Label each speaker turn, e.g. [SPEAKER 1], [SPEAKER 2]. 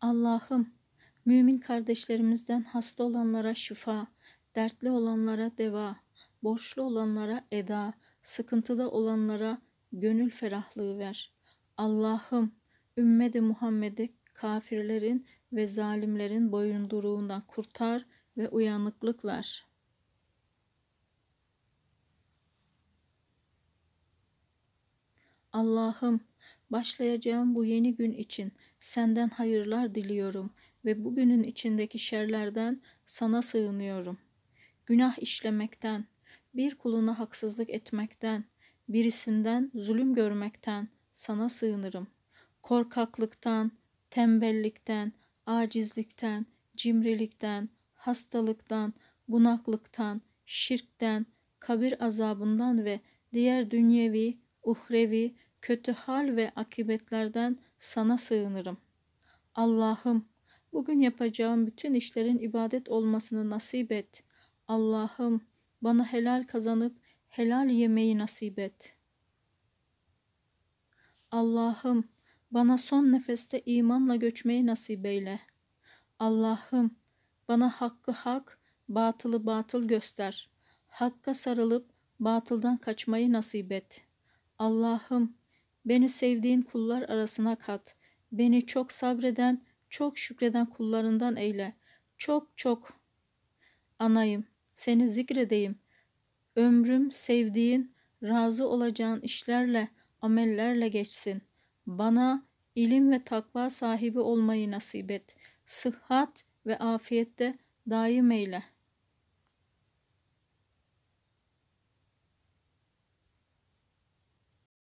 [SPEAKER 1] Allah'ım, mümin kardeşlerimizden hasta olanlara şifa, dertli olanlara deva, borçlu olanlara eda, sıkıntıda olanlara gönül ferahlığı ver. Allah'ım, ümmeti Muhammed'i kafirlerin ve zalimlerin boyunduruğundan kurtar ve uyanıklık ver.'' Allah'ım, başlayacağım bu yeni gün için senden hayırlar diliyorum ve bugünün içindeki şerlerden sana sığınıyorum. Günah işlemekten, bir kuluna haksızlık etmekten, birisinden zulüm görmekten sana sığınırım. Korkaklıktan, tembellikten, acizlikten, cimrilikten, hastalıktan, bunaklıktan, şirkten, kabir azabından ve diğer dünyevi, uhrevi kötü hal ve akıbetlerden sana sığınırım. Allah'ım bugün yapacağım bütün işlerin ibadet olmasını nasip et. Allah'ım bana helal kazanıp helal yemeği nasip et. Allah'ım bana son nefeste imanla göçmeyi nasip eyle. Allah'ım bana hakkı hak, batılı batıl göster. Hakka sarılıp batıldan kaçmayı nasip et. Allah'ım Beni sevdiğin kullar arasına kat. Beni çok sabreden, çok şükreden kullarından eyle. Çok çok. Anayım, seni zikredeyim. Ömrüm sevdiğin, razı olacağın işlerle, amellerle geçsin. Bana ilim ve takva sahibi olmayı nasip et. Sıhhat ve afiyette daim eyle.''